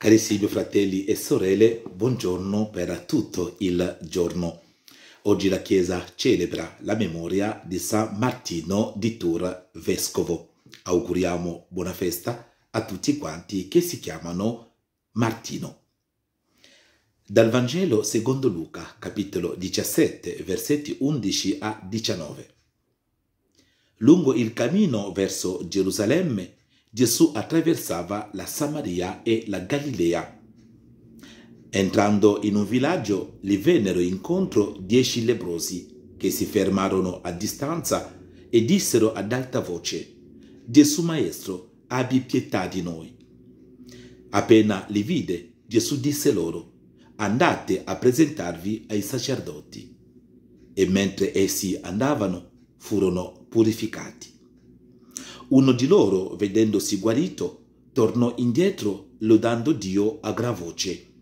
Carissimi fratelli e sorelle, buongiorno per tutto il giorno. Oggi la Chiesa celebra la memoria di San Martino di Tur, Vescovo. Auguriamo buona festa a tutti quanti che si chiamano Martino. Dal Vangelo secondo Luca, capitolo 17, versetti 11 a 19. Lungo il cammino verso Gerusalemme, Gesù attraversava la Samaria e la Galilea. Entrando in un villaggio, gli vennero incontro dieci leprosi che si fermarono a distanza e dissero ad alta voce, Gesù Maestro, abbi pietà di noi. Appena li vide, Gesù disse loro, andate a presentarvi ai sacerdoti. E mentre essi andavano, furono purificati. Uno di loro, vedendosi guarito, tornò indietro lodando Dio a gran voce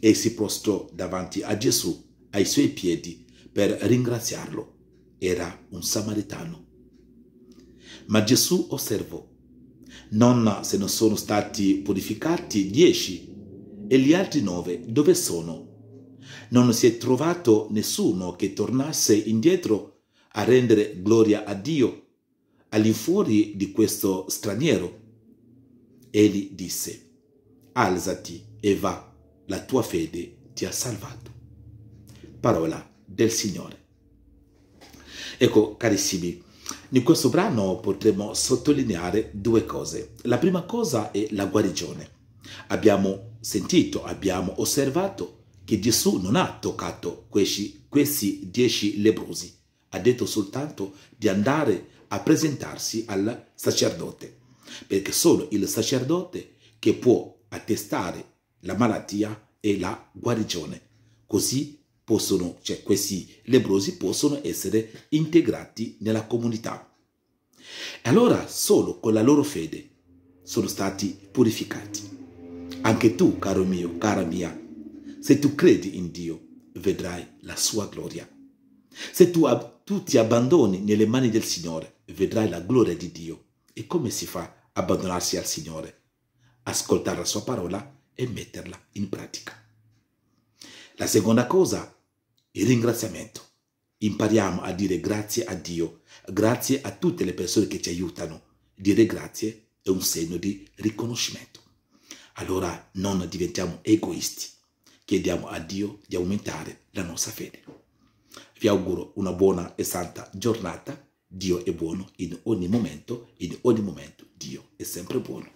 e si prostrò davanti a Gesù ai suoi piedi per ringraziarlo. Era un samaritano. Ma Gesù osservò, non se ne sono stati purificati dieci e gli altri nove dove sono? Non si è trovato nessuno che tornasse indietro a rendere gloria a Dio all'infuori di questo straniero. Egli disse, alzati e va, la tua fede ti ha salvato. Parola del Signore. Ecco, carissimi, in questo brano potremmo sottolineare due cose. La prima cosa è la guarigione. Abbiamo sentito, abbiamo osservato che Gesù non ha toccato questi, questi dieci lebrosi, ha detto soltanto di andare a a presentarsi al sacerdote, perché solo il sacerdote che può attestare la malattia e la guarigione. Così possono, cioè questi lebrosi possono essere integrati nella comunità. E allora solo con la loro fede sono stati purificati. Anche tu, caro mio, cara mia, se tu credi in Dio, vedrai la sua gloria. Se tu, tu ti abbandoni nelle mani del Signore, vedrai la gloria di Dio. E come si fa abbandonarsi al Signore? Ascoltare la sua parola e metterla in pratica. La seconda cosa, il ringraziamento. Impariamo a dire grazie a Dio, grazie a tutte le persone che ci aiutano. Dire grazie è un segno di riconoscimento. Allora non diventiamo egoisti. Chiediamo a Dio di aumentare la nostra fede. Vi auguro una buona e santa giornata Dio è buono in ogni momento, in ogni momento Dio è sempre buono.